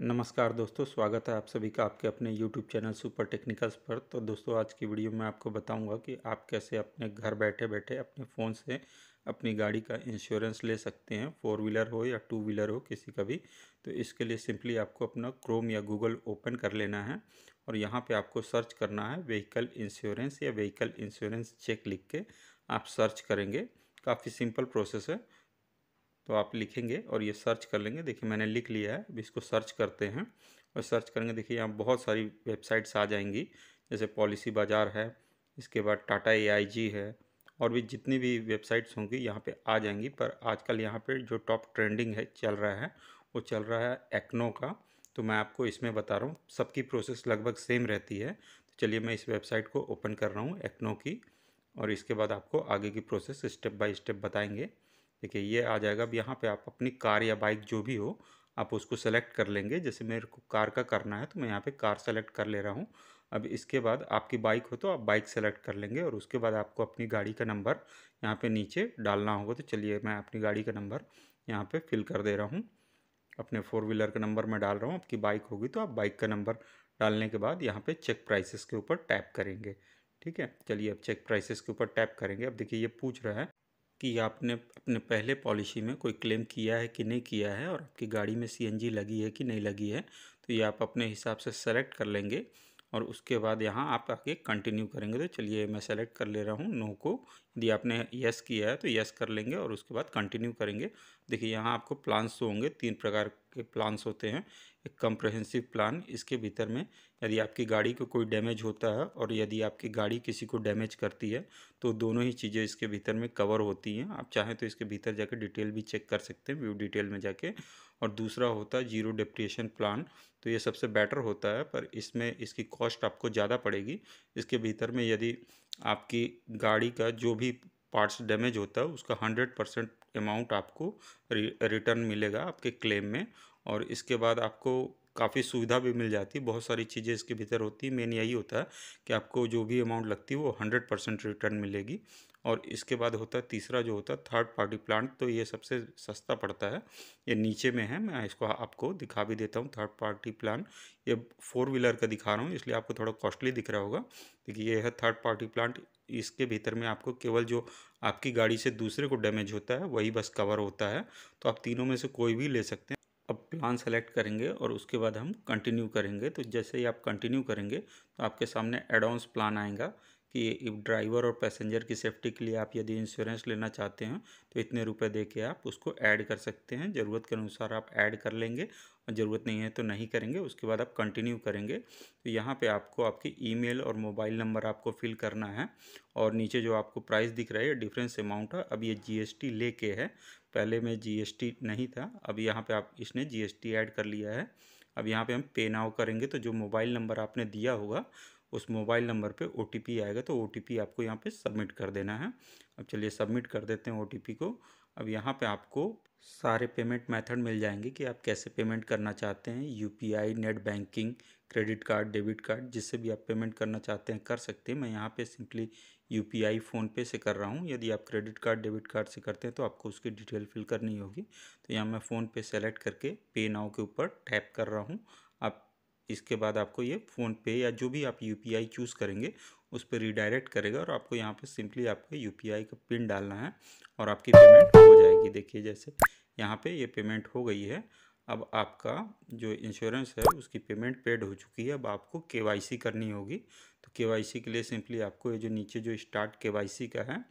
नमस्कार दोस्तों स्वागत है आप सभी का आपके अपने YouTube चैनल सुपर टेक्निकल्स पर तो दोस्तों आज की वीडियो में आपको बताऊंगा कि आप कैसे अपने घर बैठे बैठे अपने फ़ोन से अपनी गाड़ी का इंश्योरेंस ले सकते हैं फोर व्हीलर हो या टू व्हीलर हो किसी का भी तो इसके लिए सिंपली आपको अपना क्रोम या गूगल ओपन कर लेना है और यहाँ पर आपको सर्च करना है व्हीकल इंश्योरेंस या व्हीकल इंश्योरेंस चेक लिख के आप सर्च करेंगे काफ़ी सिंपल प्रोसेस है तो आप लिखेंगे और ये सर्च कर लेंगे देखिए मैंने लिख लिया है अब इसको सर्च करते हैं और सर्च करेंगे देखिए यहाँ बहुत सारी वेबसाइट्स आ जाएंगी जैसे पॉलिसी बाज़ार है इसके बाद टाटा ए है और भी जितनी भी वेबसाइट्स होंगी यहाँ पे आ जाएंगी पर आजकल यहाँ पे जो टॉप ट्रेंडिंग है चल रहा है वो चल रहा है एक्नो का तो मैं आपको इसमें बता रहा हूँ सबकी प्रोसेस लगभग सेम रहती है तो चलिए मैं इस वेबसाइट को ओपन कर रहा हूँ एक्नो की और इसके बाद आपको आगे की प्रोसेस स्टेप बाई स्टेप बताएँगे देखिए ये आ जाएगा अब यहाँ पे आप अपनी कार या बाइक जो भी हो आप उसको सेलेक्ट कर लेंगे जैसे मेरे को कार का करना है तो मैं यहाँ पे कार सेलेक्ट कर ले रहा हूँ अब इसके बाद आपकी बाइक हो तो आप बाइक सेलेक्ट कर लेंगे और उसके बाद आपको अपनी गाड़ी का नंबर यहाँ पे नीचे डालना होगा तो चलिए मैं अपनी गाड़ी का नंबर यहाँ पे फिल कर दे रहा हूँ अपने फोर व्हीलर का नंबर मैं डाल रहा हूँ आपकी बाइक होगी तो आप बाइक का नंबर डालने के बाद यहाँ पर चेक प्राइसेस के ऊपर टैप करेंगे ठीक है चलिए अब चेक प्राइसेस के ऊपर टैप करेंगे अब देखिए ये पूछ रहा है कि आपने अपने पहले पॉलिसी में कोई क्लेम किया है कि नहीं किया है और आपकी गाड़ी में सीएनजी लगी है कि नहीं लगी है तो ये आप अपने हिसाब से सेलेक्ट कर लेंगे और उसके बाद यहाँ आप आगे कंटिन्यू करेंगे तो चलिए मैं सेलेक्ट कर ले रहा हूँ नो को दिया आपने यस किया है तो यस कर लेंगे और उसके बाद कंटिन्यू करेंगे देखिए यहाँ आपको प्लान्स तो होंगे तीन प्रकार के प्लान्स होते हैं एक कंप्रहेंसिव प्लान इसके भीतर में यदि आपकी गाड़ी को कोई डैमेज होता है और यदि आपकी गाड़ी किसी को डैमेज करती है तो दोनों ही चीज़ें इसके भीतर में कवर होती हैं आप चाहें तो इसके भीतर जाके डिटेल भी चेक कर सकते हैं व्यू डिटेल में जाके और दूसरा होता है जीरो डेप्रिएशन प्लान तो ये सबसे बेटर होता है पर इसमें इसकी कॉस्ट आपको ज़्यादा पड़ेगी इसके भीतर में यदि आपकी गाड़ी का जो भी पार्ट्स डैमेज होता है उसका हंड्रेड परसेंट अमाउंट आपको रिटर्न मिलेगा आपके क्लेम में और इसके बाद आपको काफ़ी सुविधा भी मिल जाती है बहुत सारी चीज़ें इसके भीतर होती मेन यही होता है कि आपको जो भी अमाउंट लगती है वो हंड्रेड परसेंट रिटर्न मिलेगी और इसके बाद होता है तीसरा जो होता है थर्ड पार्टी प्लांट तो ये सबसे सस्ता पड़ता है ये नीचे में है मैं इसको आपको दिखा भी देता हूँ थर्ड पार्टी प्लान ये फोर व्हीलर का दिखा रहा हूँ इसलिए आपको थोड़ा कॉस्टली दिख रहा होगा देखिए ये है थर्ड पार्टी प्लांट इसके भीतर में आपको केवल जो आपकी गाड़ी से दूसरे को डैमेज होता है वही बस कवर होता है तो आप तीनों में से कोई भी ले सकते हैं अब प्लान सेलेक्ट करेंगे और उसके बाद हम कंटिन्यू करेंगे तो जैसे ही आप कंटिन्यू करेंगे तो आपके सामने एडवांस प्लान आएगा कि ड्राइवर और पैसेंजर की सेफ्टी के लिए आप यदि इंश्योरेंस लेना चाहते हैं तो इतने रुपए दे के आप उसको ऐड कर सकते हैं ज़रूरत के अनुसार आप ऐड कर लेंगे और ज़रूरत नहीं है तो नहीं करेंगे उसके बाद आप कंटिन्यू करेंगे तो यहाँ पे आपको आपकी ईमेल और मोबाइल नंबर आपको फिल करना है और नीचे जो आपको प्राइस दिख रहा है डिफरेंस अमाउंट है अब ये जी लेके है पहले में जी नहीं था अब यहाँ पर आप इसने जी ऐड कर लिया है अब यहाँ पे हम पे नाव करेंगे तो जो मोबाइल नंबर आपने दिया होगा उस मोबाइल नंबर पे ओ आएगा तो ओ आपको यहाँ पे सबमिट कर देना है अब चलिए सबमिट कर देते हैं ओ को अब यहाँ पे आपको सारे पेमेंट मेथड मिल जाएंगे कि आप कैसे पेमेंट करना चाहते हैं you net banking credit card debit card जिससे भी आप पेमेंट करना चाहते हैं कर सकते हैं मैं यहाँ पे सिंपली यू यूपीआई फ़ोनपे से कर रहा हूँ यदि आप क्रेडिट कार्ड डेबिट कार्ड से करते हैं तो आपको उसकी डिटेल फिल करनी होगी तो यहाँ मैं फ़ोनपे सेलेक्ट करके पे नाव के ऊपर टैप कर रहा हूँ आप इसके बाद आपको ये फ़ोनपे या जो भी आप यू चूज़ करेंगे उस पर रिडायरेक्ट करेगा और आपको यहाँ पे सिंपली आपको यू का पिन डालना है और आपकी पेमेंट हो जाएगी देखिए जैसे यहाँ पे ये पेमेंट हो गई है अब आपका जो इंश्योरेंस है उसकी पेमेंट पेड हो चुकी है अब आपको के करनी होगी तो के के लिए सिंपली आपको ये जो नीचे जो स्टार्ट के का है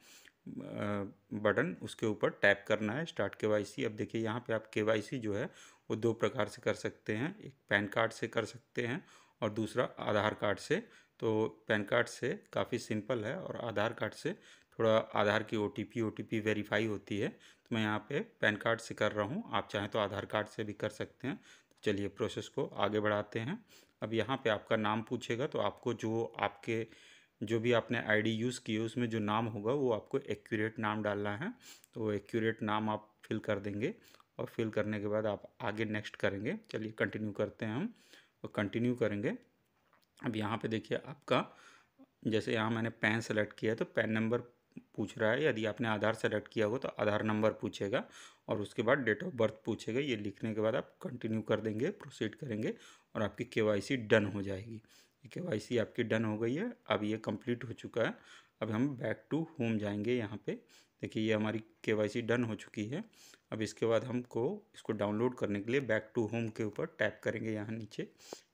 बटन उसके ऊपर टैप करना है स्टार्ट के वाई सी अब देखिए यहाँ पे आप के वाई सी जो है वो दो प्रकार से कर सकते हैं एक पैन कार्ड से कर सकते हैं और दूसरा आधार कार्ड से तो पैन कार्ड से काफ़ी सिंपल है और आधार कार्ड से थोड़ा आधार की O T P O T P verify होती है तो मैं यहाँ पे पैन कार्ड से कर रहा हूँ आप चाहें तो आधार कार्ड से भी कर सकते हैं तो चलिए प्रोसेस को आगे बढ़ाते हैं अब यहाँ पे आपका नाम पूछेगा तो आपको जो आपके जो भी आपने आईडी यूज़ की है उसमें जो नाम होगा वो आपको एक्यूरेट नाम डालना है तो एक्यूरेट नाम आप फिल कर देंगे और फिल करने के बाद आप आगे नेक्स्ट करेंगे चलिए कंटिन्यू करते हैं हम और कंटिन्यू करेंगे अब यहाँ पे देखिए आपका जैसे यहाँ मैंने पैन सेलेक्ट किया तो पैन नंबर पूछ रहा है यदि आपने आधार सेलेक्ट किया हो तो आधार नंबर पूछेगा और उसके बाद डेट ऑफ बर्थ पूछेगा ये लिखने के बाद आप कंटिन्यू कर देंगे प्रोसीड करेंगे और आपकी के डन हो जाएगी के वाई सी आपकी डन हो गई है अब ये कंप्लीट हो चुका है अब हम बैक टू होम जाएंगे यहाँ पे देखिए ये हमारी के वाई सी डन हो चुकी है अब इसके बाद हमको इसको डाउनलोड करने के लिए बैक टू होम के ऊपर टैप करेंगे यहाँ नीचे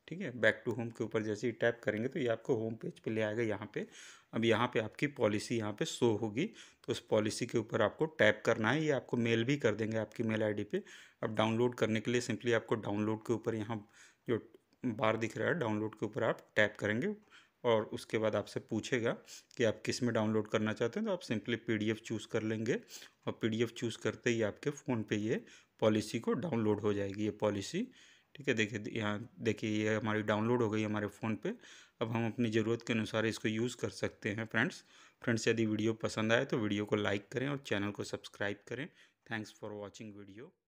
ठीक है बैक टू होम के ऊपर जैसे ही टैप करेंगे तो ये आपको होम पेज पे ले आएगा यहाँ पे अब यहाँ पे आपकी पॉलिसी यहाँ पे शो होगी तो उस पॉलिसी के ऊपर आपको टैप करना है ये आपको मेल भी कर देंगे आपकी मेल आईडी पे अब डाउनलोड करने के लिए सिंपली आपको डाउनलोड के ऊपर यहाँ जो बार दिख रहा है डाउनलोड के ऊपर आप टैप करेंगे और उसके बाद आपसे पूछेगा कि आप किस में डाउनलोड करना चाहते हैं तो आप सिंपली पीडीएफ चूज़ कर लेंगे और पीडीएफ चूज़ करते ही आपके फ़ोन पे ये पॉलिसी को डाउनलोड हो जाएगी ये पॉलिसी ठीक है देखिए यहाँ देखिए ये हमारी डाउनलोड हो गई हमारे फ़ोन पे अब हम अपनी ज़रूरत के अनुसार इसको यूज़ कर सकते हैं फ्रेंड्स फ्रेंड्स यदि वीडियो पसंद आए तो वीडियो को लाइक करें और चैनल को सब्सक्राइब करें थैंक्स फॉर वॉचिंग वीडियो